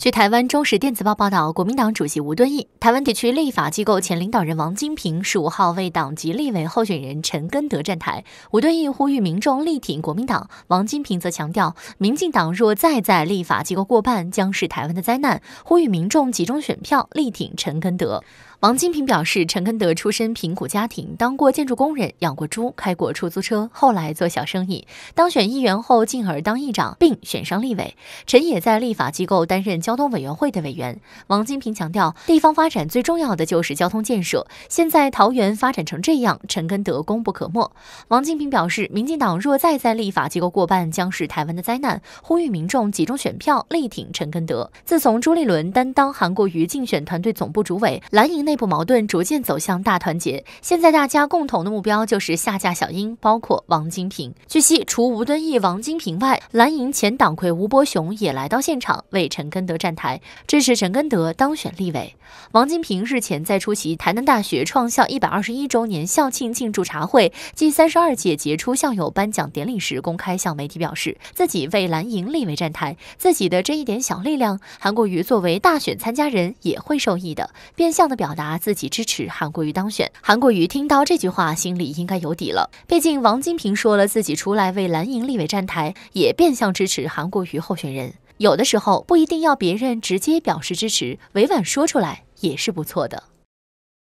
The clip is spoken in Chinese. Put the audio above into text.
据台湾中时电子报报道，国民党主席吴敦义、台湾地区立法机构前领导人王金平十五号为党籍立委候选人陈根德站台。吴敦义呼吁民众力挺国民党，王金平则强调，民进党若再在立法机构过半，将是台湾的灾难，呼吁民众集中选票力挺陈根德。王金平表示，陈根德出身贫苦家庭，当过建筑工人、养过猪、开过出租车，后来做小生意，当选议员后进而当议长，并选上立委。陈也在立法机构担任教。交通委员会的委员王金平强调，地方发展最重要的就是交通建设。现在桃园发展成这样，陈根德功不可没。王金平表示，民进党若再在立法机构过半，将是台湾的灾难，呼吁民众集中选票，力挺陈根德。自从朱立伦担当韩国瑜竞选团队总部主委，蓝营内部矛盾逐渐走向大团结。现在大家共同的目标就是下架小英，包括王金平。据悉，除吴敦义、王金平外，蓝营前党魁吴伯雄也来到现场为陈根德。站台支持陈根德当选立委。王金平日前在出席台南大学创校一百二十一周年校庆庆祝茶会暨三十二届杰出校友颁奖典礼时，公开向媒体表示，自己为蓝营立委站台，自己的这一点小力量，韩国瑜作为大选参加人也会受益的，变相的表达自己支持韩国瑜当选。韩国瑜听到这句话，心里应该有底了。毕竟王金平说了自己出来为蓝营立委站台，也变相支持韩国瑜候选人。有的时候不一定要别人直接表示支持，委婉说出来也是不错的。